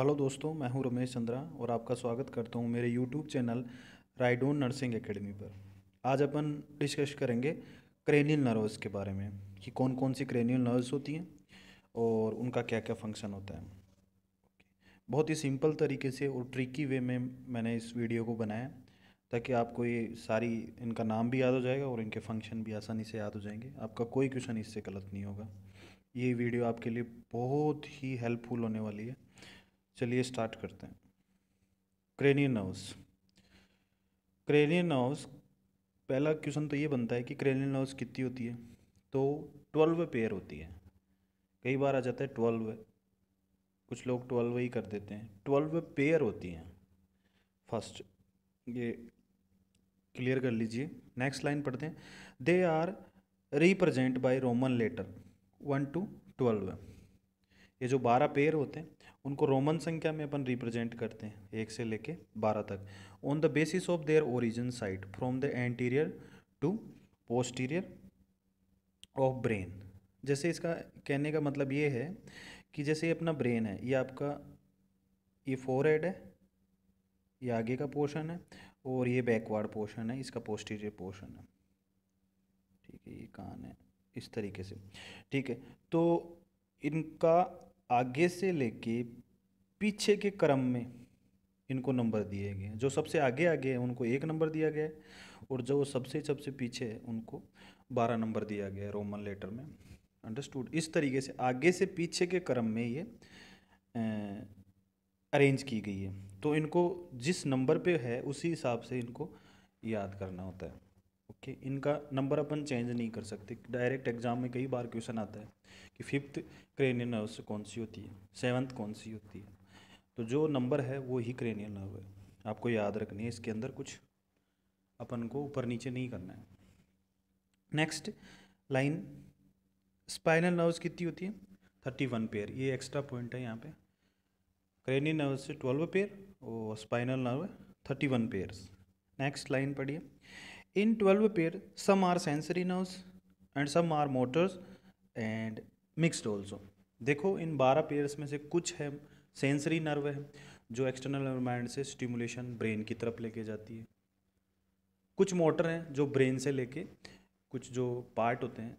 Hello दोस्तों मैं हूं रमेश चंद्रा और आपका स्वागत करता हूं मेरे यूट्यूब चैनल राइडोन नर्सिंग एकेडमी पर आज अपन डिस्कस करेंगे क्रेनियल नर्व्स के बारे में कि कौन कौन सी क्रेनियल नर्व्स होती हैं और उनका क्या क्या फंक्शन होता है बहुत ही सिंपल तरीके से और ट्रिकी वे में मैंने इस वीडियो को बनाया ताकि आपको ये सारी इनका नाम भी याद हो जाएगा और इनके फंक्शन भी आसानी से याद हो जाएंगे आपका कोई क्वेश्चन इससे गलत नहीं होगा ये वीडियो आपके लिए बहुत ही हेल्पफुल होने वाली है चलिए स्टार्ट करते हैं क्रेनियन नर्व्स क्रेनियन नर्व्स पहला क्वेश्चन तो ये बनता है कि क्रेनियन नर्व्स कितनी होती है तो ट्वेल्व पेयर होती है कई बार आ जाता है ट्वेल्व कुछ लोग ट्वेल्व ही कर देते हैं ट्वेल्व पेयर होती हैं फर्स्ट ये क्लियर कर लीजिए नेक्स्ट लाइन पढ़ते हैं they are represent by Roman letter one to twelve ये जो बारह पेयर होते हैं उनको रोमन संख्या में अपन रिप्रेजेंट करते हैं एक से लेके बारह तक on the basis of their origin site from the anterior to posterior of brain जैसे इसका कहने का मतलब ये है कि जैसे ये अपना ब्रेन है ये आपका ये फोर हेड है ये आगे का पोर्शन है और ये बैकवर्ड पोर्शन है इसका पोस्टीरियर पोर्शन है ठीक है ये कान है इस तरीके से ठीक है तो इनका आगे से लेके पीछे के क्रम में इनको नंबर दिए गए जो सबसे आगे आगे हैं उनको एक नंबर दिया गया है और जो सबसे सबसे पीछे है उनको बारह नंबर दिया गया है रोमन लेटर में अंडरस्टूड इस तरीके से आगे से पीछे के क्रम में ये अरेंज की गई है तो इनको जिस नंबर पे है उसी हिसाब से इनको याद करना होता है कि इनका नंबर अपन चेंज नहीं कर सकते डायरेक्ट एग्ज़ाम में कई बार क्वेश्चन आता है कि फिफ्थ क्रेनियल नर्व कौन सी होती है सेवन्थ कौन सी होती है तो जो नंबर है वो ही क्रेनियल नर्व है आपको याद रखनी है इसके अंदर कुछ अपन को ऊपर नीचे नहीं करना है नेक्स्ट लाइन स्पाइनल नर्व्स कितनी होती है थर्टी वन पेयर ये एक्स्ट्रा पॉइंट है यहाँ पे क्रेनियल नर्व से ट्वेल्व पेयर और spinal nerve thirty one pairs next line पढ़िए In 12 pair, some are sensory nerves and some are motors and mixed also. देखो इन 12 पेयर्स में से कुछ है सेंसरी नर्व है जो एक्सटर्नल माइंड से स्टिमुलेशन ब्रेन की तरफ लेके जाती है कुछ मोटर हैं जो ब्रेन से लेके कुछ जो पार्ट होते हैं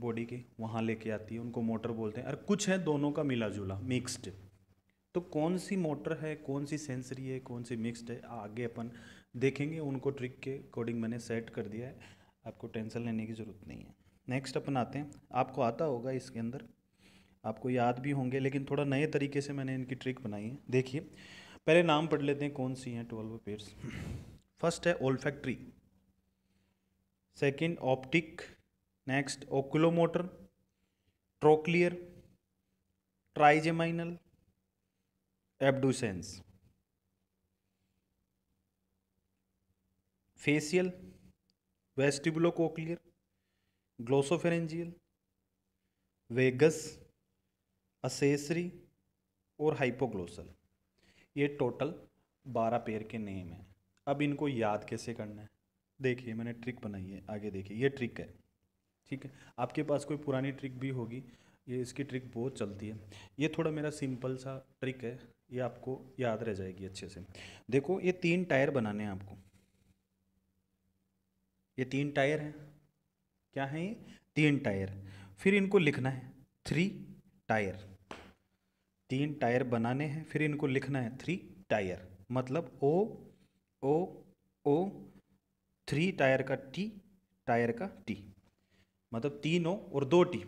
बॉडी के वहाँ लेके आती है उनको मोटर बोलते हैं और कुछ है दोनों का मिला जुला मिक्सड तो कौन सी मोटर है कौन सी सेंसरी है कौन सी मिक्स्ड है आगे अपन देखेंगे उनको ट्रिक के अकॉर्डिंग मैंने सेट कर दिया है आपको टेंशन लेने की ज़रूरत नहीं है नेक्स्ट अपन आते हैं आपको आता होगा इसके अंदर आपको याद भी होंगे लेकिन थोड़ा नए तरीके से मैंने इनकी ट्रिक बनाई है देखिए पहले नाम पढ़ लेते हैं कौन सी हैं ट्वेल्व पेयर्स फर्स्ट है olfactory second optic next oculomotor trochlear trigeminal abducens facial vestibulo glossopharyngeal vagus accessory और हाइपोग्लोसल ये टोटल बारह पेयर के नेम हैं अब इनको याद कैसे करना है देखिए मैंने ट्रिक बनाई है आगे देखिए ये ट्रिक है ठीक है आपके पास कोई पुरानी ट्रिक भी होगी ये इसकी ट्रिक बहुत चलती है ये थोड़ा मेरा सिंपल सा ट्रिक है ये आपको याद रह जाएगी अच्छे से देखो ये तीन टायर बनाने हैं आपको ये तीन टायर हैं क्या है ये तीन टायर फिर इनको लिखना है थ्री टायर तीन टायर बनाने हैं फिर इनको लिखना है थ्री टायर मतलब O O O three tyre का टी टायर का टी मतलब तीन ओ और दो टी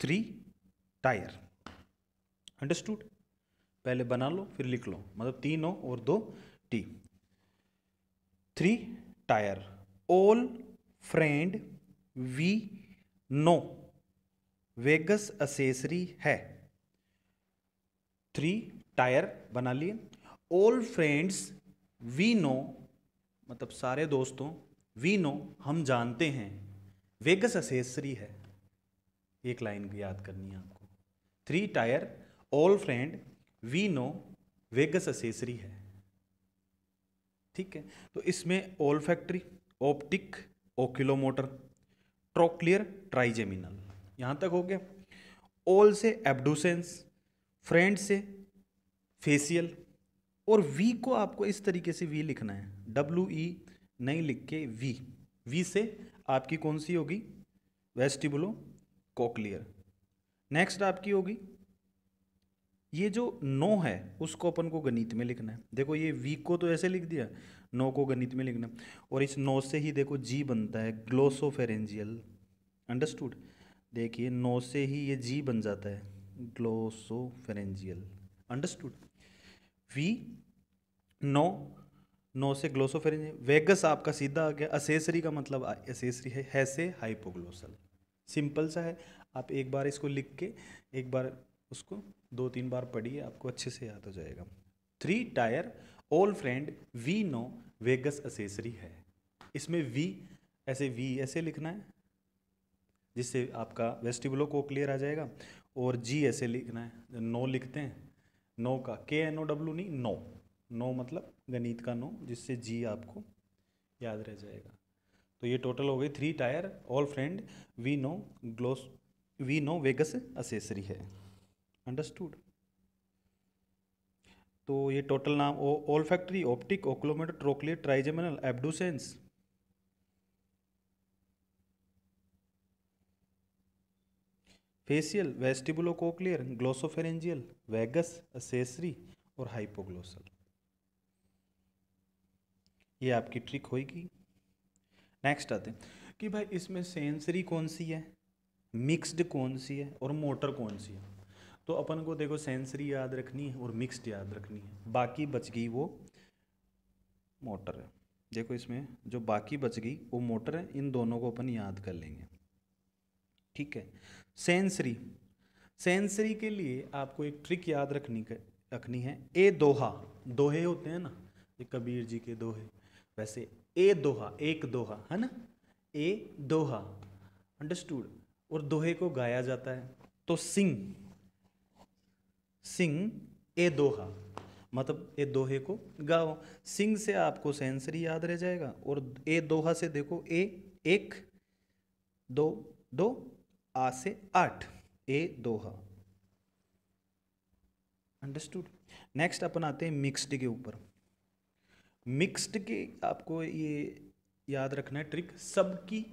थ्री टायर अंडरस्टूड पहले बना लो फिर लिख लो मतलब तीन ओ और दो T three tyre all friend we know vagus accessory है थ्री टायर बना लिए ऑल फ्रेंड्स वी नो मतलब सारे दोस्तों वी नो हम जानते हैं वेगस असेसरी है एक लाइन याद करनी है आपको three tyre all friend we know vagus accessory है ठीक है तो इसमें olfactory optic oculomotor trochlear trigeminal यहाँ तक हो गया ओल से एबडूसेंस फ्रेंड से फेसियल और वी को आपको इस तरीके से वी लिखना है डब्ल्यू ई e नहीं लिख के वी वी से आपकी कौन सी होगी वेस्टिबुलो कोकलियर नेक्स्ट आपकी होगी ये जो नो है उसको अपन को गणित में लिखना है देखो ये वी को तो ऐसे लिख दिया नो को गणित में लिखना और इस नो से ही देखो जी बनता है ग्लोसोफेरेंजियल अंडरस्टूड देखिए नो से ही ये जी बन जाता है glossopharyngeal understood we know know से ग्लोसोफेरेंजियल वेगस आपका सीधा आ गया असेसरी का मतलब असेसरी है, हैसे हाइपोग्लोसल सिंपल सा है आप एक बार इसको लिख के एक बार उसको दो तीन बार पढ़िए आपको अच्छे से याद हो जाएगा three tyre all friend we know vagus accessory है इसमें वी ऐसे वी ऐसे लिखना है जिससे आपका वेस्टिबुलो को क्लियर आ जाएगा और जी ऐसे लिखना है नो लिखते हैं नो का के एन ओ डब्ल्यू नहीं नो नो मतलब गणित का नो जिससे जी आपको याद रह जाएगा तो ये टोटल हो गई three tyre all friend we know gloss we know vagus accessory है अंडरस्टूड तो ये टोटल नाम olfactory optic oculomotor trochlear trigeminal abducens facial vestibulo cochlear glossopharyngeal vagus accessory और हाइपोग्लोसल ये आपकी ट्रिक होगी नेक्स्ट आते हैं कि भाई इसमें सेंसरी कौन सी है मिक्स्ड कौन सी है और मोटर कौन सी है तो अपन को देखो सेंसरी याद रखनी है और मिक्स्ड याद रखनी है बाकी बच गई वो मोटर है देखो इसमें जो बाकी बच गई वो मोटर है इन दोनों को अपन याद कर लेंगे ठीक है सेंसरी सेंसरी के लिए आपको एक ट्रिक याद रखनी कर, रखनी है ए दोहा दोहे होते हैं ना ये कबीर जी के दोहे वैसे ए दोहा एक दोहा है ना ए दोहा अंडरस्टूड और दोहे को गाया जाता है तो सिंह सिंग ए दोहा मतलब ए दोहे को गाओ सिंग से आपको सेंसरी याद रह जाएगा और ए दोहा से देखो ए एक दो दो आ से आठ ए दोहा अंडरस्टूड नेक्स्ट अपन आते हैं मिक्स्ड के ऊपर मिक्स्ड के आपको ये याद रखना है ट्रिक सबकी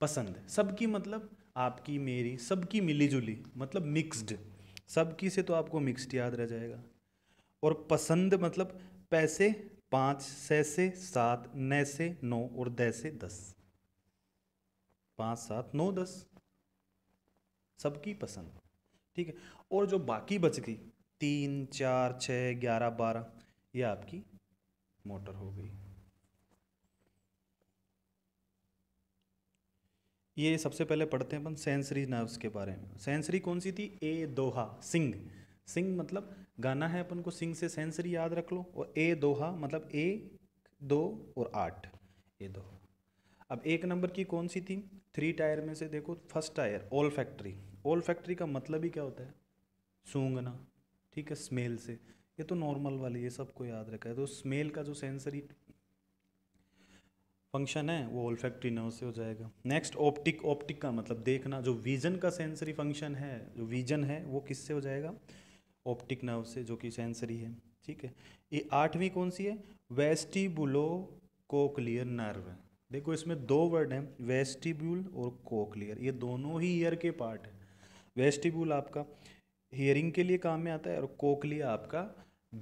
पसंद सबकी मतलब आपकी मेरी सबकी मिली जुली मतलब मिक्स्ड सबकी से तो आपको मिक्सड याद रह जाएगा और पसंद मतलब पैसे पाँच सह से सात न से नौ और दह से दस पाँच सात नौ दस सबकी पसंद ठीक है और जो बाकी बच गई तीन चार छः ग्यारह बारह ये आपकी मोटर हो गई ये सबसे पहले पढ़ते हैं अपन सेंसरी नर्व्स के बारे में सेंसरी कौन सी थी ए दोहा सिंग सिंग मतलब गाना है अपन को सिंग से सेंसरी याद रख लो और ए दोहा मतलब ए दो और आठ ए दोहा अब एक नंबर की कौन सी थी थ्री टायर में से देखो first tyre olfactory olfactory का मतलब ही क्या होता है सूंघना ठीक है स्मेल से ये तो नॉर्मल वाली है सबको याद रखा है तो स्मेल का जो सेंसरी फंक्शन है वो ओल्फैक्ट्री नर्व से हो जाएगा नेक्स्ट ऑप्टिक ऑप्टिक का मतलब देखना जो विजन का सेंसरी फंक्शन है जो विजन है वो किससे हो जाएगा ऑप्टिक नर्व से जो कि सेंसरी है ठीक है ये आठवीं कौन सी है वेस्टिबुलो कोक्लियर नर्व देखो इसमें दो वर्ड हैं वेस्टिब्यूल और कोक्लियर ये दोनों ही ईयर के पार्ट हैं वेस्टिब्यूल आपका हियरिंग के लिए काम में आता है और कोक्लियर आपका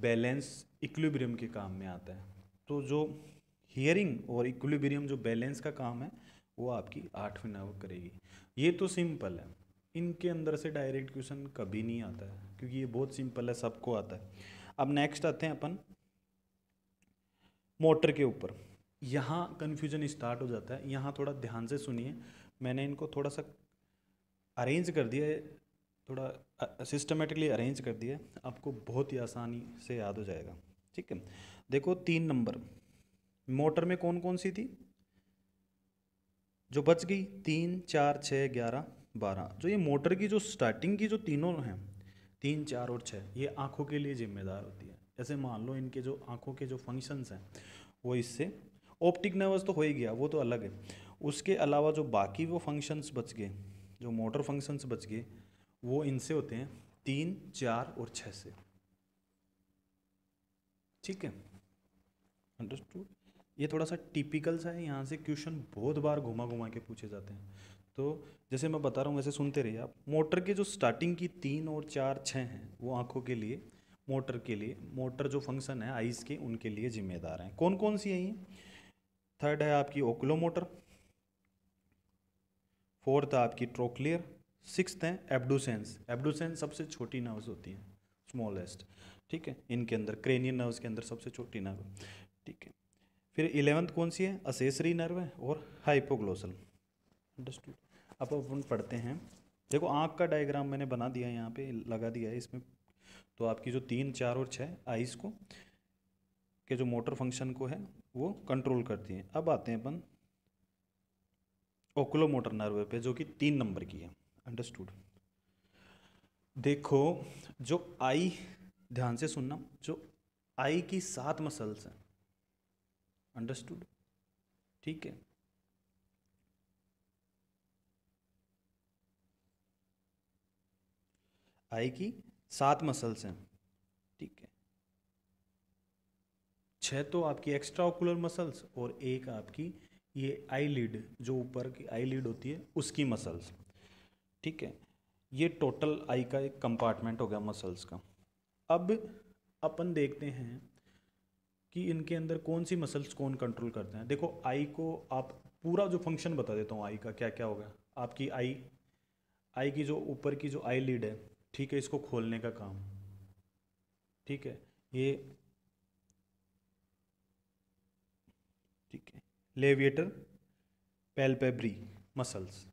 बैलेंस इक्विलिब्रियम के काम में आता है तो जो हियरिंग और इक्विलिब्रियम जो बैलेंस का काम है वो आपकी आठवीं नर्व करेगी ये तो सिंपल है इनके अंदर से डायरेक्ट क्वेश्चन कभी नहीं आता है क्योंकि ये बहुत सिंपल है सबको आता है अब नेक्स्ट आते हैं अपन मोटर के ऊपर यहाँ कन्फ्यूजन स्टार्ट हो जाता है यहाँ थोड़ा ध्यान से सुनिए मैंने इनको थोड़ा सा अरेंज कर दिया है थोड़ा सिस्टमेटिकली अरेंज कर दिया है आपको बहुत ही आसानी से याद हो जाएगा ठीक है देखो तीन नंबर मोटर में कौन कौन सी थी जो बच गई तीन चार छः ग्यारह बारह जो ये मोटर की जो स्टार्टिंग की जो तीनों हैं तीन चार और छः ये आँखों के लिए जिम्मेदार होती है जैसे मान लो इनके जो आँखों के जो फंक्शंस हैं वो इससे ऑप्टिक नर्वस तो हो ही गया वो तो अलग है उसके अलावा जो बाकी वो फंक्शंस बच गए जो मोटर फंक्शंस बच गए वो इनसे होते हैं तीन चार और छः से ठीक है अंडरस्टूड ये थोड़ा सा टिपिकल सा है यहाँ से क्वेश्चन बहुत बार घुमा घुमा के पूछे जाते हैं तो जैसे मैं बता रहा हूँ वैसे सुनते रहिए आप मोटर के जो स्टार्टिंग की तीन और चार छः हैं वो आँखों के लिए मोटर के लिए मोटर जो फंक्शन है आइज़ के उनके लिए जिम्मेदार हैं कौन कौन सी हैं ये थर्ड है आपकी ओकुलो मोटर फोर्थ है आपकी ट्रोक्लियर सिक्स्थ है एबडोसेंस एबडोसेंस सबसे छोटी नर्व्स होती हैं स्मॉलेस्ट ठीक है इनके अंदर क्रेनियन नर्व्स के अंदर सबसे छोटी नर्व ठीक है फिर इलेवंथ कौन सी है असेसरी नर्व है और हाइपोग्लोसल अंडरस्टूड अब अपन पढ़ते हैं देखो आँख का डायग्राम मैंने बना दिया है यहाँ पे लगा दिया है इसमें तो आपकी जो तीन चार और छः आइस को के जो मोटर फंक्शन को है वो कंट्रोल करती है अब आते हैं अपन ओकुलो मोटर नर्व पे जो कि तीन नंबर की है अंडरस्टूड देखो जो आई ध्यान से सुनना जो आई की सात मसल्स हैं अंडरस्टूड ठीक है आई की सात मसल्स हैं ठीक है छह तो आपकी एक्स्ट्रा ओकुलर मसल्स और एक आपकी ये आई लीड जो ऊपर की आई लीड होती है उसकी मसल्स ठीक है ये टोटल आई का एक कंपार्टमेंट हो गया मसल्स का अब अपन देखते हैं कि इनके अंदर कौन सी मसल्स कौन कंट्रोल करते हैं देखो आई को आप पूरा जो फंक्शन बता देता हूँ आई का क्या क्या होगा आपकी आई आई की जो ऊपर की जो आई लीड है ठीक है इसको खोलने का काम ठीक है ये ठीक है लेविएटर पेलपेब्री मसल्स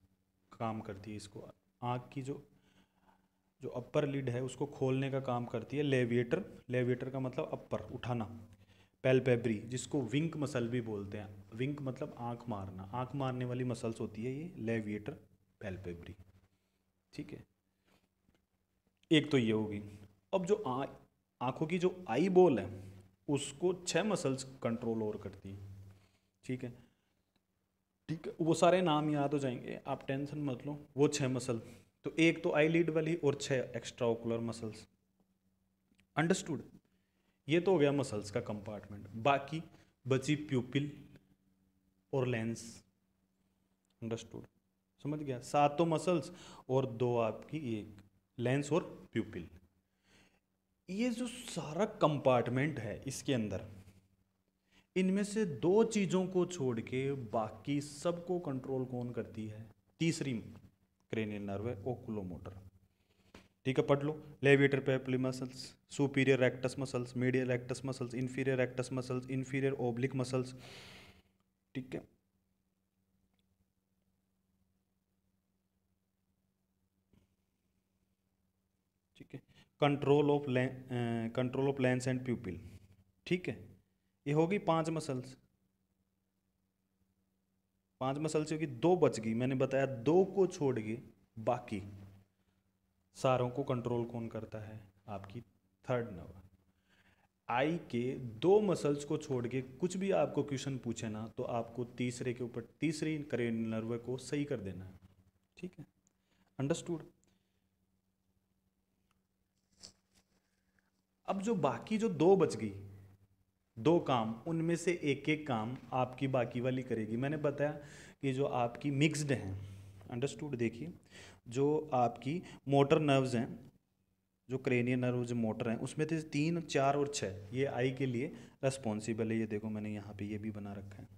काम करती है इसको आँख की जो जो अपर लीड है उसको खोलने का काम करती है लेविएटर लेविएटर का मतलब अपर उठाना पेल्पेब्री जिसको विंक मसल भी बोलते हैं विंक मतलब आँख मारना आँख मारने वाली मसल्स होती है ये लेविएटर पेल्पेब्री ठीक है एक तो ये होगी अब जो आँखों की जो आई बॉल है उसको छह मसल्स कंट्रोल और करती है ठीक है ठीक है वो सारे नाम याद हो जाएंगे आप टेंशन मत लो वो छह मसल तो एक तो आई लीड वाली और छह एक्स्ट्रा ओकुलर मसल्स अंडरस्टूड ये तो हो गया मसल्स का कंपार्टमेंट बाकी बची प्यूपिल और लेंस अंडरस्टूड समझ गया सात तो मसल्स और दो आपकी एक लेंस और प्यूपिल ये जो सारा कंपार्टमेंट है इसके अंदर इनमें से दो चीज़ों को छोड़ के बाकी सबको कंट्रोल कौन करती है तीसरी क्रेनियल नर्व है ओकुलोमोटर ठीक है पढ़ लो levator palpebrae muscles superior rectus muscles medial rectus muscles inferior rectus muscles inferior oblique muscles ठीक है ठीक है control of control of lens and pupil ठीक है ये होगी पांच मसल्स पांच मसल्स होगी दो बच गई मैंने बताया दो को छोड़ गई बाकी सारों को कंट्रोल कौन करता है आपकी थर्ड नर्व आई के दो मसल्स को छोड़ के कुछ भी आपको क्वेश्चन पूछे ना तो आपको तीसरे के ऊपर तीसरी करे नर्व को सही कर देना है ठीक है अंडरस्टूड अब जो बाकी जो दो बच गई दो काम उनमें से एक एक काम आपकी बाकी वाली करेगी मैंने बताया कि जो आपकी मिक्सड हैं अंडरस्टूड देखिए जो आपकी मोटर नर्व्स हैं जो क्रेनियर नर्व जो मोटर हैं उसमें थे तीन चार और छः ये आई के लिए रेस्पॉन्सिबल है ये देखो मैंने यहाँ पे ये भी बना रखा है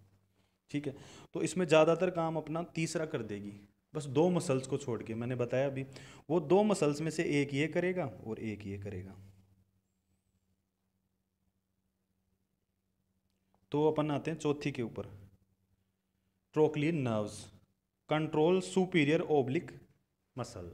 ठीक है तो इसमें ज़्यादातर काम अपना तीसरा कर देगी बस दो मसल्स को छोड़ के मैंने बताया अभी वो दो मसल्स में से एक ये करेगा और एक ये करेगा तो अपन आते हैं चौथी के ऊपर trochlear nerves control superior oblique muscle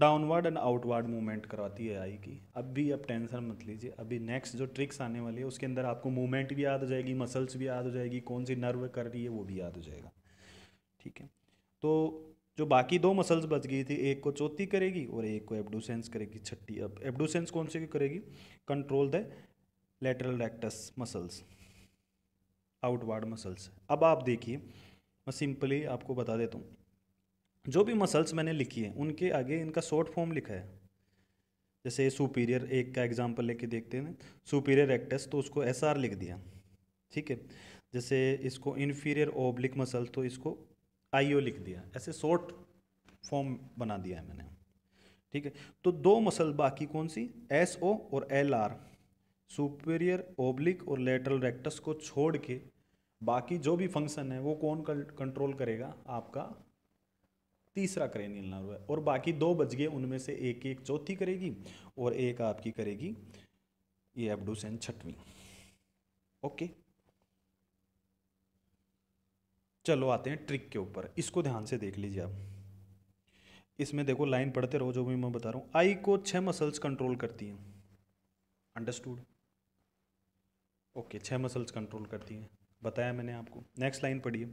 downward and outward movement करवाती है आई की अब भी अब टेंशन मत लीजिए अभी नेक्स्ट जो ट्रिक्स आने वाली है उसके अंदर आपको मूवमेंट भी याद हो जाएगी मसल्स भी याद हो जाएगी कौन सी नर्व कर रही है वो भी याद हो जाएगा ठीक है तो जो बाकी दो मसल्स बच गई थी एक को चौथी करेगी और एक को एबडोसेंस करेगी छठी अब एबडोसेंस कौन से करेगी control the lateral rectus muscles outward muscles अब आप देखिए मैं सिंपली आपको बता देता हूँ जो भी मसल्स मैंने लिखी है उनके आगे इनका शॉर्ट फॉर्म लिखा है जैसे सुपीरियर एक का एग्जाम्पल लेके देखते हैं सुपीरियर एक्टस तो उसको एस आर लिख दिया ठीक है जैसे इसको इन्फीरियर ओब्लिक मसल तो इसको आई ओ लिख दिया ऐसे शॉर्ट फॉर्म बना दिया है मैंने ठीक है तो दो मसल बाकी कौन सी एस ओ और एल आर सुपीरियर ओब्लिक और लेटरल रेक्टस को छोड़ के बाकी जो भी फंक्शन है वो कौन कंट्रोल करेगा आपका तीसरा करेनियल नर्व है और बाकी दो बज गए उनमें से एक एक चौथी करेगी और एक आपकी करेगी ये एबडोसेन छठवीं ओके चलो आते हैं ट्रिक के ऊपर इसको ध्यान से देख लीजिए आप इसमें देखो लाइन पढ़ते रहो जो भी मैं बता रहा हूँ आई को छह मसल्स कंट्रोल करती हैं अंडरस्टूड ओके छह मसल्स कंट्रोल करती हैं बताया मैंने आपको नेक्स्ट लाइन पढ़िए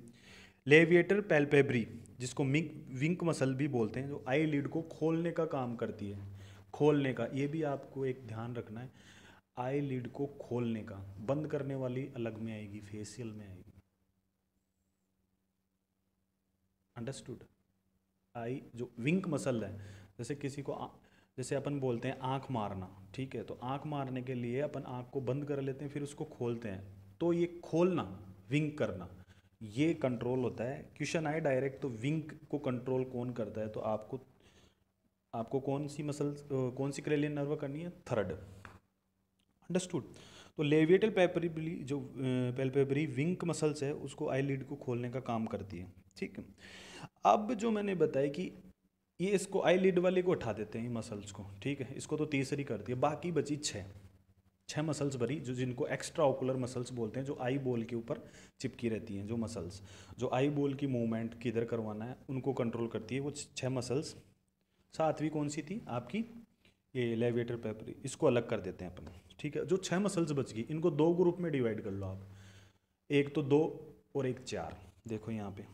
लेविएटर पेल्पेब्री जिसको मिंक विंक मसल भी बोलते हैं जो आई लीड को खोलने का काम करती है खोलने का ये भी आपको एक ध्यान रखना है आई लीड को खोलने का बंद करने वाली अलग में आएगी फेसियल में आएगी अंडरस्टूड आई जो विंक मसल है जैसे किसी को आ, जैसे अपन बोलते हैं आँख मारना ठीक है तो आँख मारने के लिए अपन आँख को बंद कर लेते हैं फिर उसको खोलते हैं तो ये खोलना विंक करना ये कंट्रोल होता है क्वेश्चन आए डायरेक्ट तो विंग को कंट्रोल कौन करता है तो आपको आपको कौन सी मसल्स कौन सी क्रेलियन नर्व करनी है थर्ड अंडरस्टूड तो लेविएटल पेपरीबली जो पेल्पेबरी विंक मसल्स है उसको आई लीड को खोलने का काम करती है ठीक है अब जो मैंने बताया कि ये इसको आई वाले को उठा देते हैं मसल्स को ठीक है इसको तो तीसरी करती है बाकी बची छः छः मसल्स भरी जो जिनको एक्स्ट्रा ओकुलर मसल्स बोलते हैं जो आई बोल के ऊपर चिपकी रहती हैं जो मसल्स जो आई बोल की मूवमेंट किधर करवाना है उनको कंट्रोल करती है वो छः मसल्स सातवीं कौन सी थी आपकी ये लेविएटर पेपरी इसको अलग कर देते हैं अपन ठीक है जो छः मसल्स बच गई इनको दो ग्रुप में डिवाइड कर लो आप एक तो दो और एक चार देखो यहाँ पे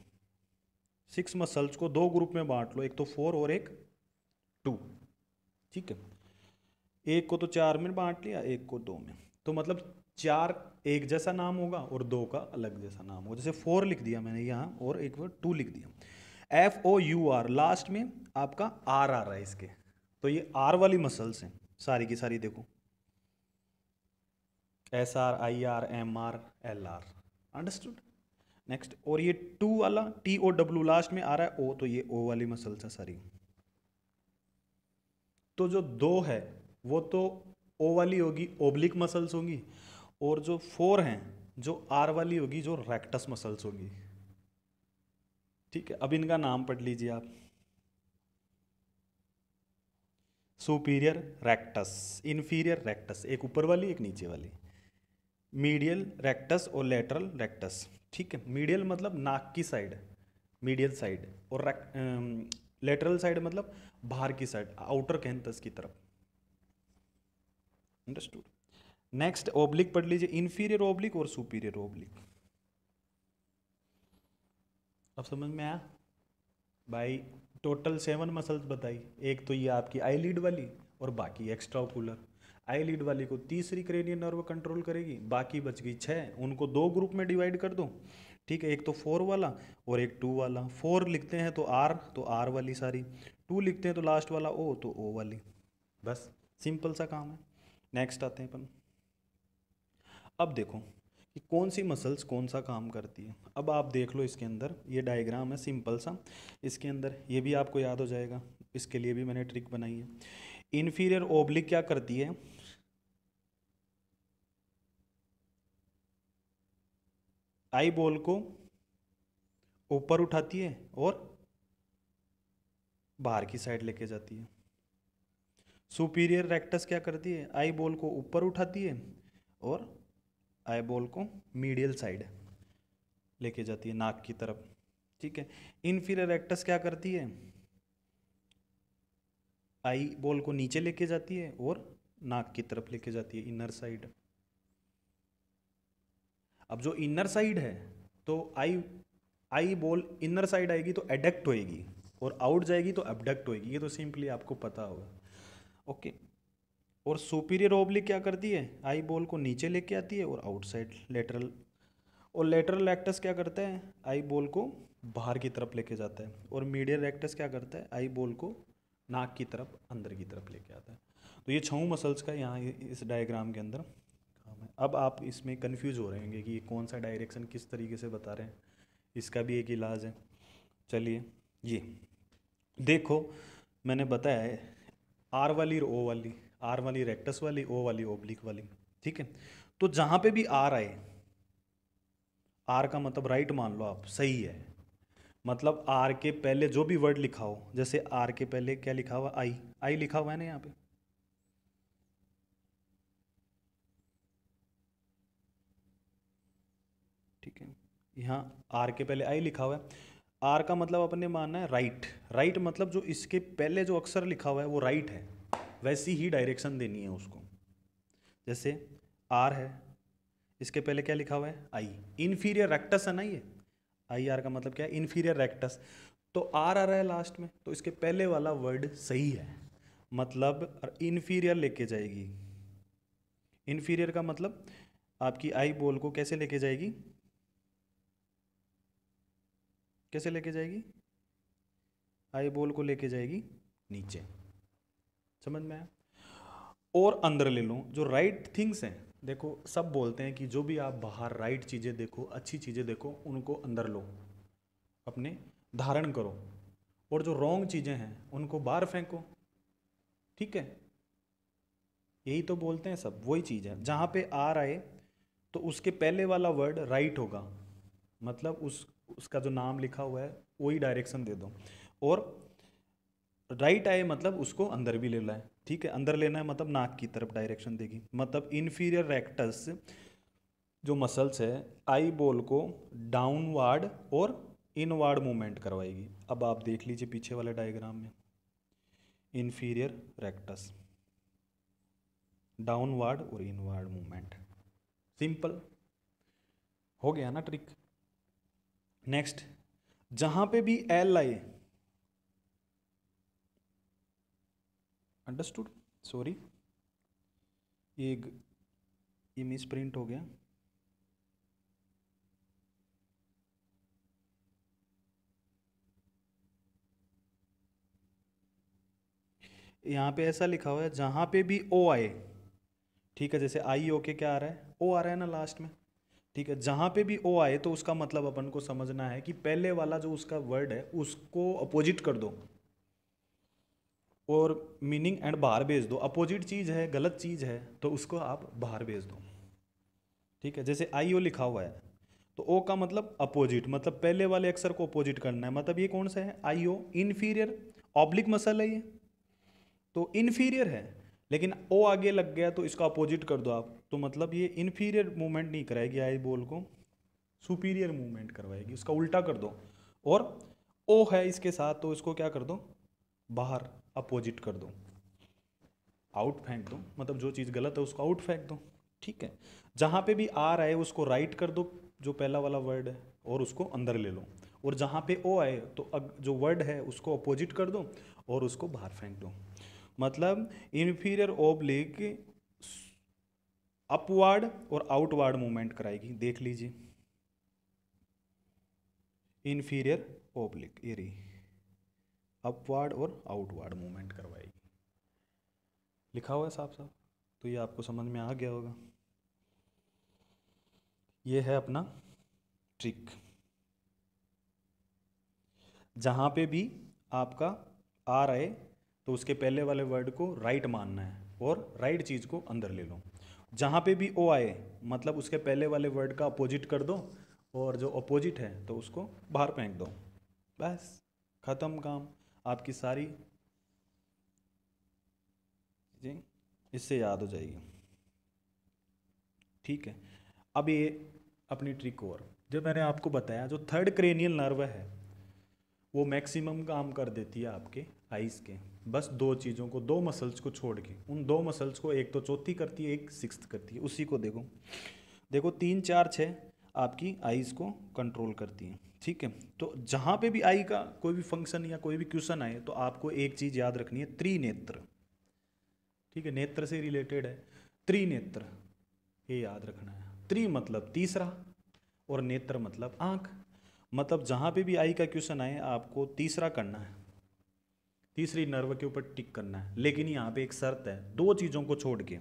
सिक्स मसल्स को दो ग्रुप में बांट लो एक तो फोर और एक टू ठीक है एक को तो चार में बांट लिया एक को दो में तो मतलब चार एक जैसा नाम होगा और दो का अलग जैसा नाम होगा जैसे फोर लिख दिया मैंने यहाँ और एक बार टू लिख दिया F O U R last में आपका आर आ रहा है इसके तो ये आर वाली मसल्स हैं सारी की सारी देखो S R I R M R L R understood next और ये टू वाला टी ओ डब्ल्यू लास्ट में आ रहा है ओ तो ये ओ वाली मसल्स है सारी तो जो दो है वो तो ओ वाली होगी ओब्लिक मसल्स होंगी और जो फोर हैं जो आर वाली होगी जो रेक्टस मसल्स होगी ठीक है अब इनका नाम पढ़ लीजिए आप सुपीरियर रेक्टस इन्फीरियर रेक्टस एक ऊपर वाली एक नीचे वाली मीडियल रेक्टस और लेटरल रेक्टस ठीक है मीडियल मतलब नाक की साइड मीडियल साइड और लेटरल साइड मतलब बाहर की साइड आउटर कैंथस की तरफ अंडरस्टूड नेक्स्ट ओब्लिक पढ़ लीजिए इन्फीरियर ओब्लिक और सुपीरियर ओब्लिक अब समझ में आया भाई टोटल सेवन मसल्स बताई एक तो ये आपकी आई लीड वाली और बाकी एक्स्ट्रा ओकुलर आई लीड वाली को तीसरी क्रेनियन नर्व कंट्रोल करेगी बाकी बच गई छः उनको दो ग्रुप में डिवाइड कर दो ठीक है एक तो फोर वाला और एक टू वाला फोर लिखते हैं तो आर तो आर वाली सारी टू लिखते हैं तो लास्ट वाला ओ तो ओ वाली बस सिंपल सा काम है नेक्स्ट आते हैं अपन अब देखो कि कौन सी मसल्स कौन सा काम करती है अब आप देख लो इसके अंदर ये डायग्राम है सिंपल सा इसके अंदर ये भी आपको याद हो जाएगा इसके लिए भी मैंने ट्रिक बनाई है इन्फीरियर ओब्लिक क्या करती है आई बॉल को ऊपर उठाती है और बाहर की साइड लेके जाती है सुपीरियर रेक्टस क्या करती है आई बॉल को ऊपर उठाती है और आई बॉल को मीडियल साइड लेके जाती है नाक की तरफ ठीक है इनफीरियर रेक्टस क्या करती है आई बॉल को नीचे लेके जाती है और नाक की तरफ लेके जाती है इनर साइड अब जो इनर साइड है तो eye eyeball inner side आएगी तो एडेक्ट होएगी और आउट जाएगी तो एबडक्ट होएगी ये तो सिंपली आपको पता होगा ओके और सुपीरियर ओब्लिक क्या करती है आई बॉल को नीचे लेके आती है और आउटसाइड लेटरल और लेटरल एक्टस क्या करता है आई बॉल को बाहर की तरफ लेके जाता है और मीडियल एक्टस क्या करता है आई बॉल को नाक की तरफ अंदर की तरफ लेके आता है तो ये छऊ मसल्स का यहाँ इस डायग्राम के अंदर काम है अब आप इसमें कन्फ्यूज हो रहे हैं कि ये कौन सा डायरेक्शन किस तरीके से बता रहे हैं इसका भी एक इलाज है चलिए ये देखो मैंने बताया है आर वाली ओ वाली आर वाली रेक्टस वाली ओ वाली ओब्लिक वाली ठीक है तो जहां पे भी आर आए आर का मतलब राइट मान लो आप सही है मतलब आर के पहले जो भी वर्ड लिखा हो जैसे आर के पहले क्या लिखा हुआ आई आई लिखा हुआ है ना यहाँ पे ठीक है यहाँ आर के पहले आई लिखा हुआ है आर का मतलब अपने मानना है राइट राइट मतलब जो इसके पहले जो अक्षर लिखा हुआ है वो राइट है वैसी ही डायरेक्शन देनी है उसको जैसे आर है इसके पहले क्या लिखा हुआ है आई इन्फीरियर रेक्टस है ना ये आई आर का मतलब क्या है इन्फीरियर रेक्टस तो आर आ रहा है लास्ट में तो इसके पहले वाला वर्ड सही है मतलब इन्फीरियर लेके जाएगी इन्फीरियर का मतलब आपकी आई बोल को कैसे लेके जाएगी कैसे लेके जाएगी आई बोल को लेके जाएगी नीचे समझ में आया और अंदर ले लो जो राइट थिंग्स हैं देखो सब बोलते हैं कि जो भी आप बाहर राइट चीज़ें देखो अच्छी चीज़ें देखो उनको अंदर लो अपने धारण करो और जो रॉन्ग चीज़ें हैं उनको बाहर फेंको ठीक है यही तो बोलते हैं सब वही चीज़ है जहाँ पे आर आए तो उसके पहले वाला वर्ड राइट होगा मतलब उस उसका जो नाम लिखा हुआ है वही डायरेक्शन दे दो और राइट आए मतलब उसको अंदर भी लेना है ठीक है अंदर लेना है मतलब नाक की तरफ डायरेक्शन देगी मतलब इन्फीरियर रेक्टस जो मसल्स है आई बॉल को डाउनवर्ड और इनवर्ड मूवमेंट करवाएगी अब आप देख लीजिए पीछे वाले डायग्राम में इन्फीरियर रेक्टस डाउनवर्ड और इनवर्ड मूवमेंट सिंपल हो गया ना ट्रिक नेक्स्ट जहां पे भी एल आए अंडरस्टूड सॉरी ये मिस प्रिंट हो गया यहाँ पे ऐसा लिखा हुआ है जहां पे भी ओ आए ठीक है जैसे आई ओके क्या आ रहा है ओ आ रहा है ना लास्ट में ठीक है जहाँ पे भी ओ आए तो उसका मतलब अपन को समझना है कि पहले वाला जो उसका वर्ड है उसको अपोजिट कर दो और मीनिंग एंड बाहर भेज दो अपोजिट चीज़ है गलत चीज़ है तो उसको आप बाहर भेज दो ठीक है जैसे आई ओ लिखा हुआ है तो ओ का मतलब अपोजिट मतलब पहले वाले अक्षर को अपोजिट करना है मतलब ये कौन सा है I O inferior oblique muscle है ये तो इन्फीरियर है लेकिन ओ आगे लग गया तो इसका अपोजिट कर दो आप तो मतलब ये इन्फीरियर मूवमेंट नहीं कराएगी आई बॉल को सुपीरियर मूवमेंट करवाएगी उसका उल्टा कर दो और ओ है इसके साथ तो इसको क्या कर दो बाहर अपोजिट कर दो आउट फेंक दो मतलब जो चीज़ गलत है उसको आउट फेंक दो ठीक है जहाँ पे भी आर आए उसको राइट कर दो जो पहला वाला वर्ड है और उसको अंदर ले लो और जहाँ पे ओ आए तो अग, जो वर्ड है उसको अपोजिट कर दो और उसको बाहर फेंक दो मतलब इन्फीरियर ओब्लिक अपवार्ड और आउटवार्ड मूवमेंट कराएगी देख लीजिए इन्फीरियर ओब्लिक ये रही अपवार्ड और आउटवार्ड मूवमेंट करवाएगी लिखा हुआ है साफ साफ तो ये आपको समझ में आ गया होगा ये है अपना ट्रिक जहाँ पे भी आपका आ रहे तो उसके पहले वाले वर्ड को राइट मानना है और राइट चीज़ को अंदर ले लो जहाँ पे भी ओ आए मतलब उसके पहले वाले वर्ड का अपोजिट कर दो और जो अपोजिट है तो उसको बाहर फेंक दो बस ख़त्म काम आपकी सारी चीज़ें इससे याद हो जाएगी ठीक है अब ये अपनी ट्रिक और जो मैंने आपको बताया जो थर्ड क्रेनियल नर्व है वो मैक्सिमम काम कर देती है आपके आइज़ के बस दो चीज़ों को दो मसल्स को छोड़ के उन दो मसल्स को एक तो चौथी करती है एक सिक्स करती है उसी को देखो देखो तीन चार छः आपकी आईज़ को कंट्रोल करती है ठीक है तो जहाँ पे भी आई का कोई भी फंक्शन या कोई भी क्वेश्चन आए तो आपको एक चीज़ याद रखनी है त्रिनेत्र ठीक है नेत्र से रिलेटेड है त्रिनेत्र ये याद रखना है त्रि मतलब तीसरा और नेत्र मतलब आँख मतलब जहाँ पे भी आई का क्वेश्चन आए आपको तीसरा करना है तीसरी नर्व के ऊपर टिक करना है लेकिन यहां पे एक शर्त है दो चीज़ों को छोड़ के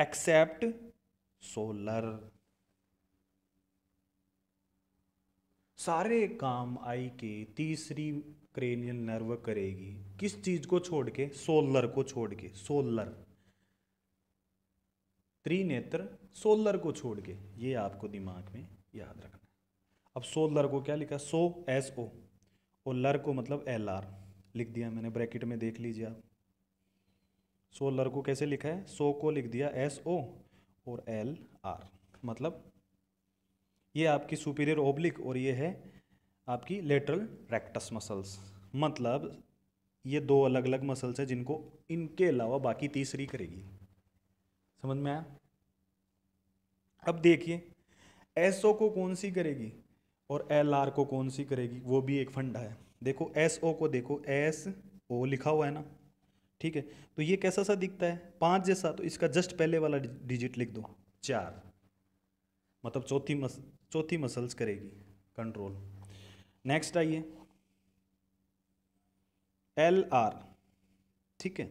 एक्सेप्ट सोलर सारे काम आई के तीसरी क्रेनियल नर्व करेगी किस चीज को छोड़ के सोलर को छोड़ के सोलर त्रिनेत्र सोलर को छोड़ के ये आपको दिमाग में याद रखना अब सोलर को क्या लिखा सो एस ओ और लर को मतलब एल आर लिख दिया मैंने ब्रैकेट में देख लीजिए आप सोलर को कैसे लिखा है सो को लिख दिया एस ओ और एल आर मतलब ये आपकी सुपीरियर ओब्लिक और ये है आपकी लेटरल रेक्टस मसल्स मतलब ये दो अलग अलग मसल्स हैं जिनको इनके अलावा बाकी तीसरी करेगी समझ में आया अब देखिए एसओ को कौन सी करेगी और एल आर को कौन सी करेगी वो भी एक फंडा है देखो एस ओ को देखो एस ओ लिखा हुआ है ना ठीक है तो ये कैसा सा दिखता है पाँच जैसा तो इसका जस्ट पहले वाला डिजिट लिख दो चार मतलब चौथी मस चौथी मसल्स करेगी कंट्रोल नेक्स्ट आइए एल आर ठीक है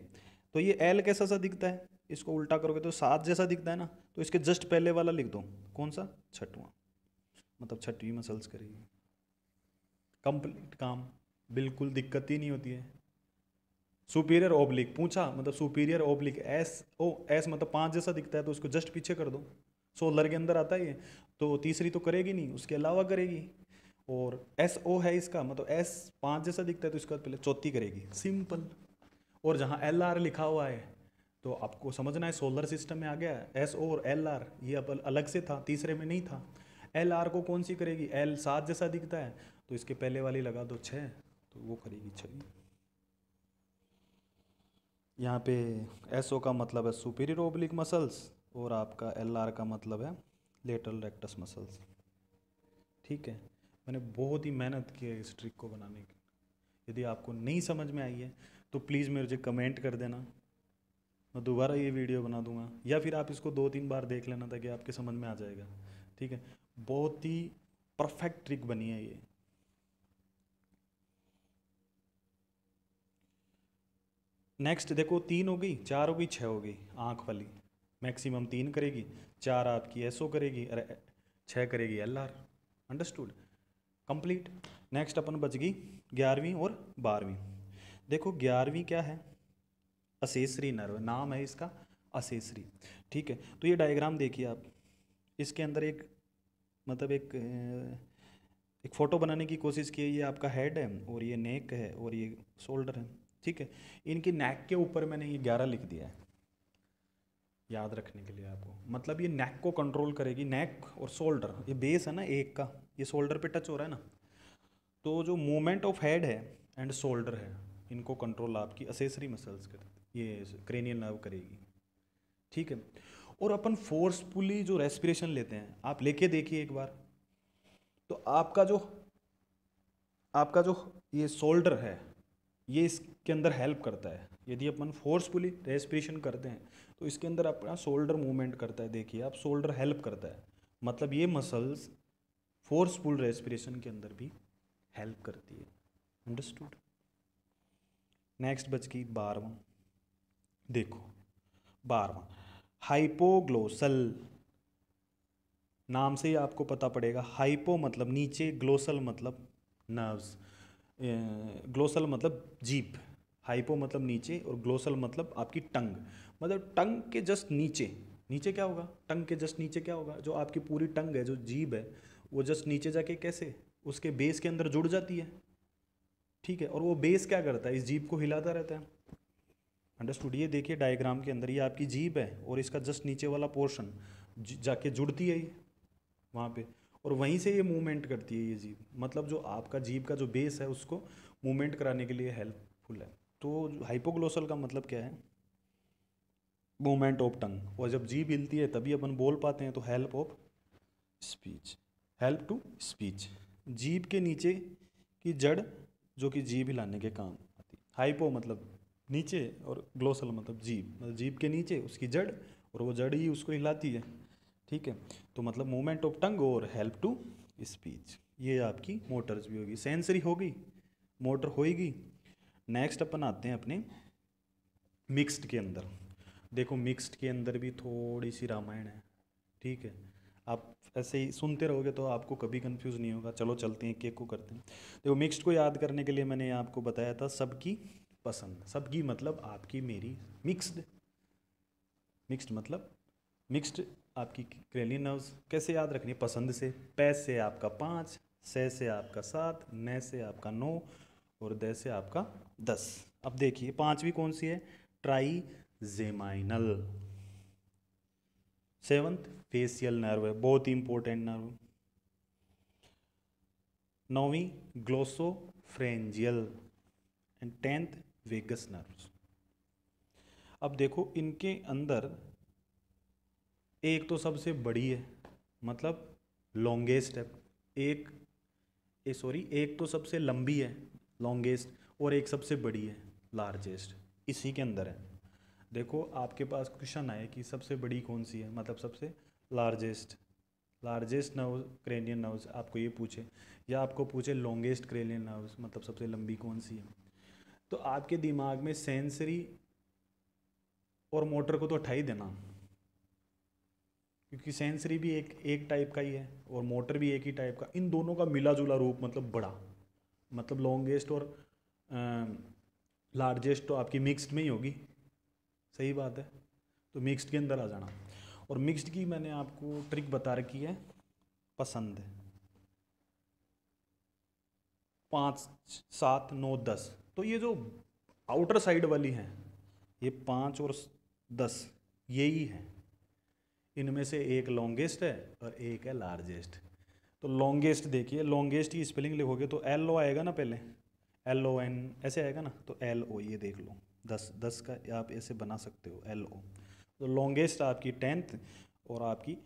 तो ये एल कैसा सा दिखता है इसको उल्टा करोगे तो सात जैसा दिखता है ना तो इसके जस्ट पहले वाला लिख दो कौन सा छठवां मतलब छठवीं मसल्स करेगी कंप्लीट काम बिल्कुल दिक्कत ही नहीं होती है सुपीरियर ओब्लिक पूछा मतलब superior oblique S O S मतलब पाँच जैसा दिखता है तो उसको जस्ट पीछे कर दो सोलर के अंदर आता ही है तो तीसरी तो करेगी नहीं उसके अलावा करेगी और एस ओ है इसका मतलब एस पाँच जैसा दिखता है तो इसके बाद पहले चौथी करेगी सिंपल और जहाँ एल आर लिखा हुआ है तो आपको समझना है सोलर सिस्टम में आ गया एस ओ और एल आर ये अब अलग से था तीसरे में नहीं था एल आर को कौन सी करेगी एल सात जैसा दिखता है तो इसके पहले वाली लगा दो छः तो वो करेगी छः यहाँ पे एस ओ का मतलब है सुपीरियर ओब्लिक मसल्स और आपका एल आर का मतलब है लेटरल रेक्टस मसल्स ठीक है मैंने बहुत ही मेहनत की है इस ट्रिक को बनाने की यदि आपको नहीं समझ में आई है तो प्लीज़ मुझे कमेंट कर देना मैं दोबारा ये वीडियो बना दूंगा या फिर आप इसको दो तीन बार देख लेना ताकि आपके समझ में आ जाएगा ठीक है बहुत ही परफेक्ट ट्रिक बनी है ये नेक्स्ट देखो तीन हो गई चार हो गई छः हो गई आँख वाली मैक्सिमम तीन करेगी चार आपकी एसओ करेगी अरे छः करेगी L R understood complete next अपन बच गई ग्यारहवीं और बारहवीं देखो ग्यारहवीं क्या है असेसरी नर्व नाम है इसका असेसरी ठीक है तो ये डायग्राम देखिए आप इसके अंदर एक मतलब एक एक फ़ोटो बनाने की कोशिश की ये आपका हेड है और ये नेक है और ये शोल्डर है ठीक है इनकी नेक के ऊपर मैंने ये ग्यारह लिख दिया है याद रखने के लिए आपको मतलब ये नेक को कंट्रोल करेगी नेक और शोल्डर ये बेस है ना एक का ये शोल्डर पे टच हो रहा है ना तो जो मूवमेंट ऑफ हेड है एंड शोल्डर है इनको कंट्रोल आपकी असेसरी मसल्स कर ये क्रेनियल नर्व करेगी ठीक है और अपन फोर्सफुली जो रेस्पिरेशन लेते हैं आप लेके देखिए एक बार तो आपका जो आपका जो ये शोल्डर है ये इस के अंदर हेल्प करता है यदि अपन फोर्सफुली रेस्पिरेशन करते हैं तो इसके अंदर अपना शोल्डर मूवमेंट करता है देखिए आप शोल्डर हेल्प करता है मतलब ये मसल्स फोर्सफुल रेस्पिरेशन के अंदर भी हेल्प करती है अंडरस्टूड नेक्स्ट बच गई बारवा देखो बारवा हाइपोग्लोसल नाम से ही आपको पता पड़ेगा हाइपो मतलब नीचे ग्लोसल मतलब नर्व्स ग्लोसल मतलब जीप हाइपो मतलब नीचे और ग्लोसल मतलब आपकी टंग मतलब टंग के जस्ट नीचे नीचे क्या होगा टंग के जस्ट नीचे क्या होगा जो आपकी पूरी टंग है जो जीभ है वो जस्ट नीचे जाके कैसे उसके बेस के अंदर जुड़ जाती है ठीक है और वो बेस क्या करता है इस जीभ को हिलाता रहता है अंडरस्टूड ये देखिए डायग्राम के अंदर ये आपकी जीभ है और इसका जस्ट नीचे वाला पोर्शन जाके जुड़ती है ये वहाँ पे और वहीं से ये मूवमेंट करती है ये जीभ मतलब जो आपका जीभ का जो बेस है उसको मूवमेंट कराने के लिए हेल्पफुल है तो हाइपोग्लोसल का मतलब क्या है मूवमेंट ऑफ टंग और जब जीभ हिलती है तभी अपन बोल पाते हैं तो help of speech help to speech जीभ के नीचे की जड़ जो कि जीभ हिलाने के काम आती हाइपो मतलब नीचे और ग्लोसल मतलब जीभ मतलब जीभ के नीचे उसकी जड़ और वो जड़ ही उसको हिलाती है ठीक है तो मतलब मूवमेंट ऑफ टंग और हेल्प टू स्पीच ये आपकी मोटर्स भी होगी सेंसरी होगी मोटर होएगी नेक्स्ट अपन आते हैं अपने मिक्स्ड के अंदर देखो मिक्स्ड के अंदर भी थोड़ी सी रामायण है ठीक है आप ऐसे ही सुनते रहोगे तो आपको कभी कंफ्यूज नहीं होगा चलो चलते हैं केक को करते हैं देखो मिक्स्ड को याद करने के लिए मैंने आपको बताया था सबकी पसंद सबकी मतलब आपकी मेरी मिक्स्ड मिक्स्ड मतलब मिक्स्ड आपकी क्रेली नर्व्स कैसे याद रखनी पसंद से पै से आपका पाँच से से आपका सात न से आपका नौ और दह से आपका दस अब देखिए पांचवी कौन सी है trigeminal seventh facial nerve है बहुत ही इंपॉर्टेंट नर्व नौवीं glossopharyngeal and tenth vagus nerve अब देखो इनके अंदर एक तो सबसे बड़ी है मतलब लॉन्गेस्ट है एक ए सॉरी एक तो सबसे लंबी है लॉन्गेस्ट और एक सबसे बड़ी है लार्जेस्ट इसी के अंदर है देखो आपके पास क्वेश्चन आए कि सबसे बड़ी कौन सी है मतलब सबसे largest largest nerve cranial nerve आपको ये पूछे या आपको पूछे लॉन्गेस्ट क्रेनियन नर्व मतलब सबसे लंबी कौन सी है तो आपके दिमाग में सेंसरी और मोटर को तो उठा ही देना क्योंकि सेंसरी भी एक एक टाइप का ही है और मोटर भी एक ही टाइप का इन दोनों का मिला जुला रूप मतलब बड़ा मतलब लॉन्गेस्ट और लार्जेस्ट तो आपकी मिक्स्ड में ही होगी सही बात है तो मिक्स्ड के अंदर आ जाना और मिक्स्ड की मैंने आपको ट्रिक बता रखी है पसंद पाँच सात नौ दस तो ये जो आउटर साइड वाली हैं ये पाँच और दस यही हैं इनमें से एक लॉन्गेस्ट है और एक है लार्जेस्ट तो लॉन्गेस्ट देखिए लॉन्गेस्ट की स्पेलिंग लिखोगे तो एल ओ आएगा ना पहले एल ओ एन ऐसे आएगा ना तो एल ओ ये देख लो दस दस का आप ऐसे बना सकते हो एल ओ तो लॉन्गेस्ट आपकी टेंथ और आपकी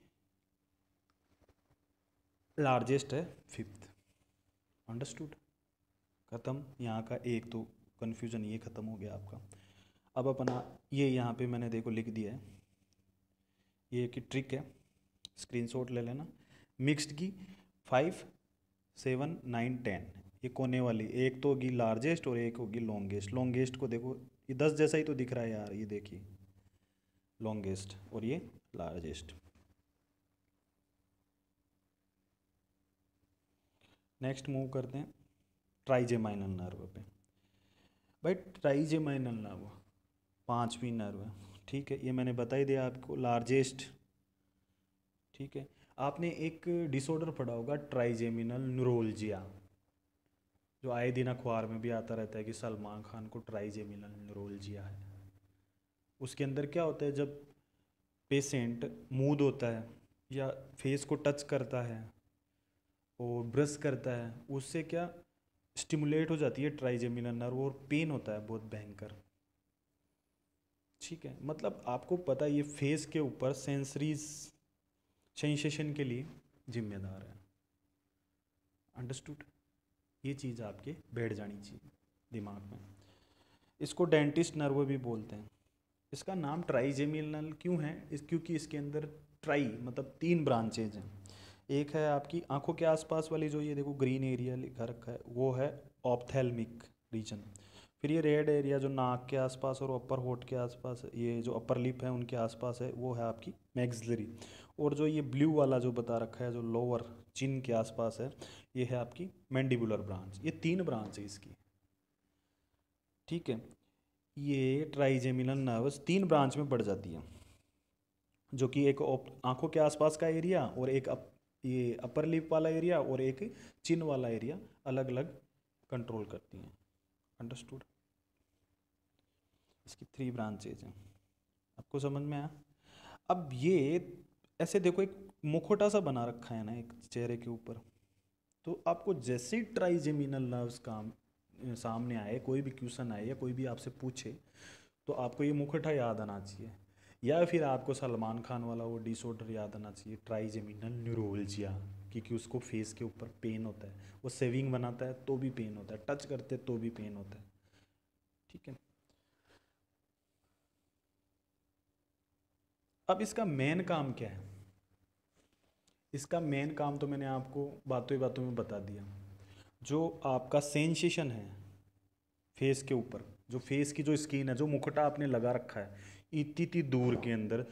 लार्जेस्ट है फिफ्थ अंडरस्टूड ख़त्म यहाँ का एक तो कन्फ्यूज़न ये ख़त्म हो गया आपका अब अपना ये यहाँ पे मैंने देखो लिख दिया है ये एक ट्रिक है स्क्रीनशॉट ले लेना मिक्स्ड की फाइव सेवन नाइन टेन ये कोने वाली एक तो होगी लार्जेस्ट और एक होगी लॉन्गेस्ट लॉन्गेस्ट को देखो ये दस जैसा ही तो दिख रहा है यार ये देखिए लॉन्गेस्ट और ये लार्जेस्ट नेक्स्ट मूव करते हैं ट्राइजेमाइनल नर्व पे भाई ट्राइजेमाइनल नर्व पांचवी नर्व ठीक है ये मैंने बताई दिया आपको लार्जेस्ट ठीक है आपने एक डिसऑर्डर पढ़ा होगा ट्राइजेमिनल न्यूरोलजिया जो आए दिन अखबार में भी आता रहता है कि सलमान खान को ट्राइजेमिनल न्यूरोलजिया है उसके अंदर क्या होता है जब पेशेंट मूद होता है या फेस को टच करता है और ब्रश करता है उससे क्या स्टिमुलेट हो जाती है ट्राइजेमिनल नर्व और पेन होता है बहुत भयंकर ठीक है मतलब आपको पता है ये फेस के ऊपर सेंसरीज सेंसेशन के लिए जिम्मेदार है अंडरस्टूड ये चीज़ आपके बैठ जानी चाहिए दिमाग में इसको डेंटिस्ट नर्व भी बोलते हैं इसका नाम ट्राइजेमिनल क्यों है इस क्योंकि इसके अंदर ट्राई मतलब तीन ब्रांचेज हैं एक है आपकी आंखों के आसपास वाली जो ये देखो ग्रीन एरिया लिखा रखा है वो है ऑप्थेलमिक रीजन फिर ये रेड एरिया जो नाक के आसपास और अपर होठ के आसपास ये जो अपर लिप है उनके आसपास है वो है आपकी मैक्सिलरी और जो ये ब्लू वाला जो बता रखा है जो लोअर चिन के आसपास है ये है आपकी मैंडिबुलर ब्रांच ये तीन ब्रांच है इसकी ठीक है ये ट्राइजेमिनल नर्वस तीन ब्रांच में बढ़ जाती है जो कि एक आँखों के आसपास का एरिया और एक अप, ये अपर लिप वाला एरिया और एक चिन वाला एरिया अलग अलग कंट्रोल करती हैं अंडरस्टूड इसकी थ्री ब्रांचेज हैं आपको समझ में आया अब ये ऐसे देखो एक मुखोटा सा बना रखा है ना एक चेहरे के ऊपर तो आपको जैसे ही ट्राई जेमिनल नर्व्स काम सामने आए कोई भी क्वेश्चन आए या कोई भी आपसे पूछे तो आपको ये मुखोटा याद आना चाहिए या फिर आपको सलमान खान वाला वो डिसऑर्डर याद आना चाहिए ट्राई जेमिनल न्यूरोलजिया क्योंकि उसको फेस के ऊपर पेन होता है वो सेविंग बनाता है तो भी पेन होता है टच करते तो भी पेन होता है ठीक है अब इसका मेन काम क्या है इसका मेन काम तो मैंने आपको बातों ही बातों में बता दिया जो आपका सेंसेशन है फेस के ऊपर जो फेस की जो स्किन है जो मुखटा आपने लगा रखा है इतनी दूर के अंदर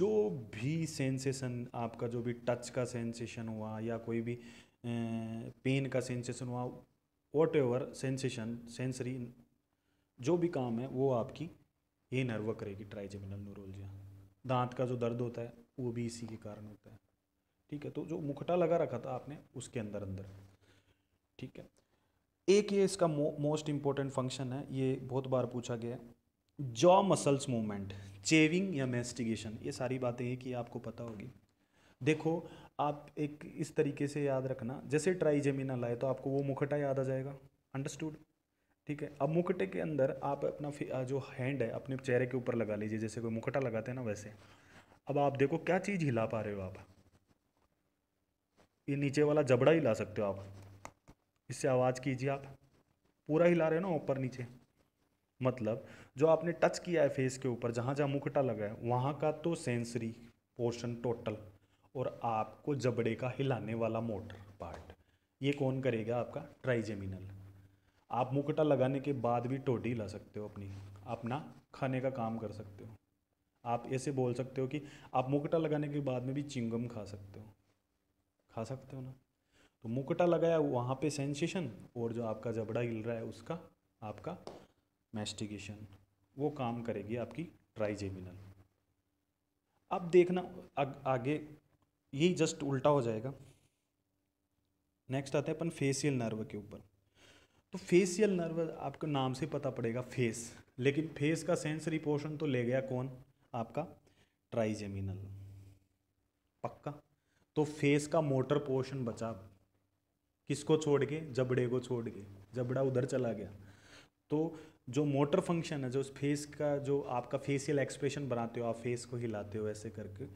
जो भी सेंसेशन आपका जो भी टच का सेंसेशन हुआ या कोई भी पेन का सेंसेशन हुआ वॉट एवर सेंसेशन सेंसरी जो भी काम है वो आपकी ये नर्व करेगी ट्राइजेमिनल न्यूरोलजिया दांत का जो दर्द होता है वो भी इसी के कारण होता है ठीक है तो जो मुखटा लगा रखा था आपने उसके अंदर अंदर ठीक है एक ये इसका मोस्ट इंपॉर्टेंट फंक्शन है ये बहुत बार पूछा गया है जॉ मसल्स मूवमेंट चेविंग या मेस्टिगेशन ये सारी बातें हैं कि आपको पता होगी देखो आप एक इस तरीके से याद रखना जैसे ट्राई जमीना लाए तो आपको वो मुखटा याद आ जाएगा अंडरस्टूड ठीक है अब मुकटे के अंदर आप अपना जो हैंड है अपने चेहरे के ऊपर लगा लीजिए जैसे कोई मुकटा लगाते हैं ना वैसे अब आप देखो क्या चीज़ हिला पा रहे हो आप ये नीचे वाला जबड़ा हिला सकते हो आप इससे आवाज़ कीजिए आप पूरा हिला रहे हो ना ऊपर नीचे मतलब जो आपने टच किया है फेस के ऊपर जहाँ जहाँ मुखटा लगा है वहाँ का तो सेंसरी पोर्शन टोटल और आपको जबड़े का हिलाने वाला मोटर पार्ट ये कौन करेगा आपका ट्राइजेमिनल आप मुकटा लगाने के बाद भी टोडी ला सकते हो अपनी अपना खाने का काम कर सकते हो आप ऐसे बोल सकते हो कि आप मुकटा लगाने के बाद में भी चिंगम खा सकते हो खा सकते हो ना तो मुकटा लगाया वहाँ पे सेंसेशन और जो आपका जबड़ा हिल रहा है उसका आपका मैस्टिगेशन वो काम करेगी आपकी ट्राइजेमिनल अब देखना आ, आगे यही जस्ट उल्टा हो जाएगा नेक्स्ट आते हैं अपन फेसियल नर्व के ऊपर तो फेसियल नर्व आपको नाम से पता पड़ेगा फेस लेकिन फेस का सेंसरी पोर्शन तो ले गया कौन आपका ट्राइजेमिनल पक्का तो फेस का मोटर पोर्शन बचा किसको छोड़ के जबड़े को छोड़ के जबड़ा उधर चला गया तो जो मोटर फंक्शन है जो उस फेस का जो आपका फेसियल एक्सप्रेशन बनाते हो आप फेस को हिलाते हो ऐसे करके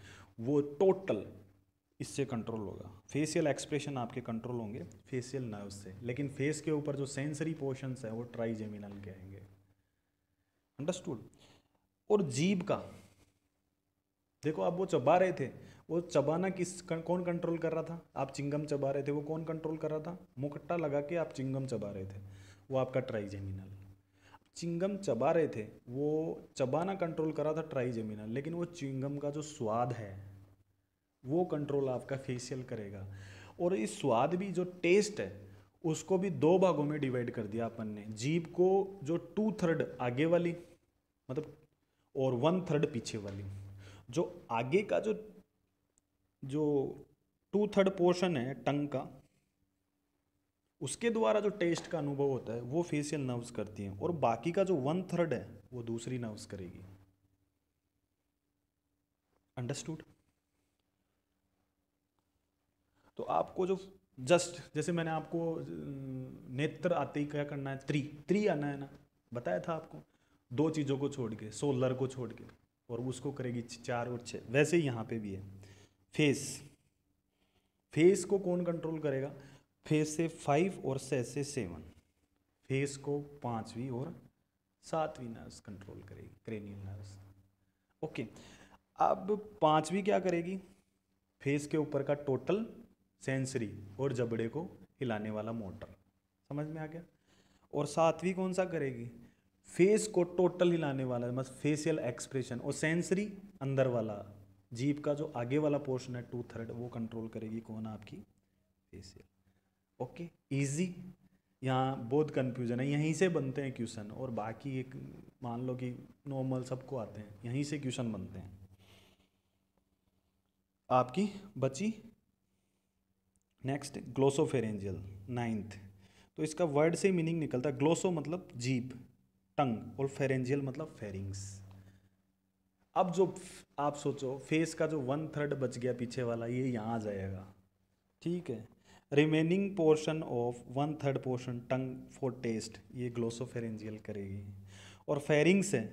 वो टोटल इससे कंट्रोल होगा फेसियल एक्सप्रेशन आपके कंट्रोल होंगे फेसियल नर्व से लेकिन फेस के ऊपर जो सेंसरी पोर्शंस है वो ट्राई के कहेंगे अंडरस्टूड और जीभ का देखो आप वो चबा रहे थे वो चबाना किस कौन कंट्रोल कर रहा था आप चिंगम चबा रहे थे वो कौन कंट्रोल कर रहा था मुकट्टा लगा के आप चिंगम चबा रहे थे वो आपका ट्राई जेमिनल चिंगम चबा रहे थे वो चबाना कंट्रोल कर रहा था ट्राई जेमिनल लेकिन वो चिंगम का जो स्वाद है वो कंट्रोल आपका फेशियल करेगा और इस स्वाद भी जो टेस्ट है उसको भी दो भागों में डिवाइड कर दिया अपन ने जीभ को जो टू थर्ड आगे वाली मतलब और वन थर्ड पीछे वाली जो आगे का जो जो टू थर्ड पोर्शन है टंग का उसके द्वारा जो टेस्ट का अनुभव होता है वो फेशियल नर्व्स करती हैं और बाकी का जो वन थर्ड है वो दूसरी नर्व्स करेगी अंडरस्टूड तो आपको जो जस्ट जैसे मैंने आपको नेत्र आते ही क्या करना है त्री त्री आना है ना बताया था आपको दो चीज़ों को छोड़ के सोलर को छोड़ के और उसको करेगी चार और छः वैसे ही यहाँ पे भी है फेस फेस को कौन कंट्रोल करेगा फेस से फाइव और से से सेवन फेस को पाँचवीं और सातवीं नर्स कंट्रोल करेगी क्रेनियल नर्स ओके अब पाँचवीं क्या करेगी फेस के ऊपर का टोटल सेंसरी और जबड़े को हिलाने वाला मोटर समझ में आ गया और सातवीं कौन सा करेगी फेस को टोटल हिलाने वाला मतलब फेशियल एक्सप्रेशन और सेंसरी अंदर वाला जीप का जो आगे वाला पोर्शन है टू थर्ड वो कंट्रोल करेगी कौन आपकी फेशियल ओके इजी यहाँ बहुत कंफ्यूजन है यहीं से बनते हैं क्वेश्चन और बाकी एक मान लो कि नॉर्मल सबको आते हैं यहीं से क्वेश्चन बनते हैं आपकी बची नेक्स्ट ग्लोसोफेरेंजियल नाइन्थ तो इसका वर्ड से मीनिंग निकलता है ग्लोसो मतलब जीप टंग और फेरेंजियल मतलब फेरिंग्स अब जो आप सोचो फेस का जो वन थर्ड बच गया पीछे वाला ये यहाँ आ जाएगा ठीक है remaining portion of one third portion tongue for taste ये ग्लोसोफेरेंजियल करेगी और फेरिंग्स है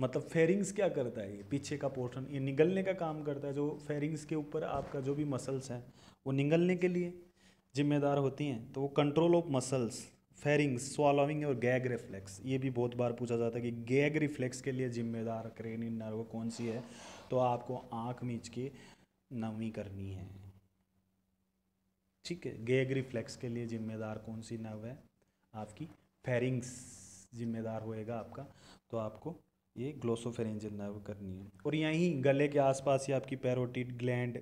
मतलब फेरिंग्स क्या करता है ये पीछे का पोर्शन ये निगलने का काम करता है जो फेरिंग्स के ऊपर आपका जो भी मसल्स हैं वो निगलने के लिए जिम्मेदार होती हैं तो वो control of muscles pharynx swallowing और गैग रिफ्लेक्स ये भी बहुत बार पूछा जाता है कि गैग रिफ्लेक्स के लिए जिम्मेदार क्रेनिन नर्व कौन सी है तो आपको आँख मींच के नवी करनी है ठीक है गैग रिफ्लेक्स के लिए जिम्मेदार कौन सी नर्व है आपकी फेरिंग्स जिम्मेदार होएगा आपका तो आपको ये ग्लोसोफेरेंजल नर्व करनी है और यहीं गले के आसपास ही आपकी पैरोटिड ग्लैंड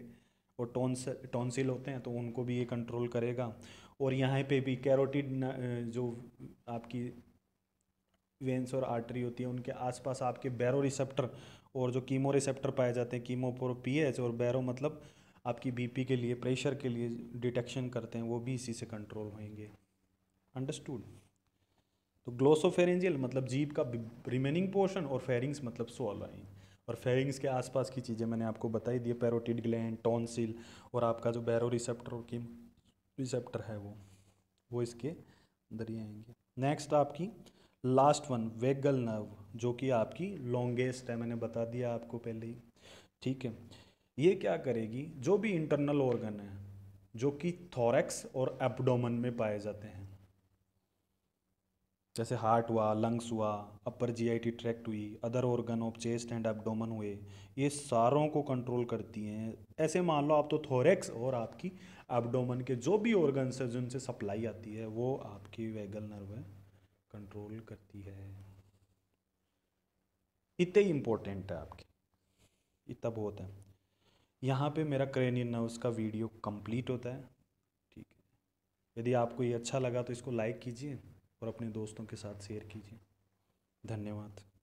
और टोन्स टोंसिल होते हैं तो उनको भी ये कंट्रोल करेगा और यहाँ पे भी कैरोटिड जो आपकी वेंस और आर्टरी होती है उनके आसपास आपके बैरो रिसेप्टर और जो कीमो रिसेप्टर पाए जाते हैं कीमो पी पीएच और बैरो मतलब आपकी बीपी के लिए प्रेशर के लिए डिटेक्शन करते हैं वो भी इसी से कंट्रोल होंगे अंडरस्टूड तो ग्लोसोफेरेंजियल मतलब जीप का रिमेनिंग पोर्शन और फेरिंग्स मतलब सोलाइन और फेरिंग्स के आसपास की चीज़ें मैंने आपको बताई दी पैरोटिड ग्लैंड टॉन्सिल और आपका जो बैरो रिसेप्टर की रिसेप्टर है वो वो इसके अंदर ही आएंगे नेक्स्ट आपकी लास्ट वन वेगल नर्व जो कि आपकी लॉन्गेस्ट है मैंने बता दिया आपको पहले ही ठीक है ये क्या करेगी जो भी इंटरनल ऑर्गन है जो कि थॉरेक्स और एपडोमन में पाए जाते हैं जैसे हार्ट हुआ लंग्स हुआ अपर जीआईटी ट्रैक्ट हुई other organ of chest and abdomen हुए ये सारों को कंट्रोल करती हैं ऐसे मान लो आप तो थोरेक्स और आपकी एब्डोमन के जो भी ऑर्गन्स है जिनसे सप्लाई आती है वो आपकी वेगल नर्व कंट्रोल करती है इतने ही इम्पोर्टेंट है आपकी इतना बहुत है यहाँ पे मेरा क्रेनियन नर्व का वीडियो कंप्लीट होता है ठीक है यदि आपको ये अच्छा लगा तो इसको लाइक कीजिए और अपने दोस्तों के साथ शेयर कीजिए धन्यवाद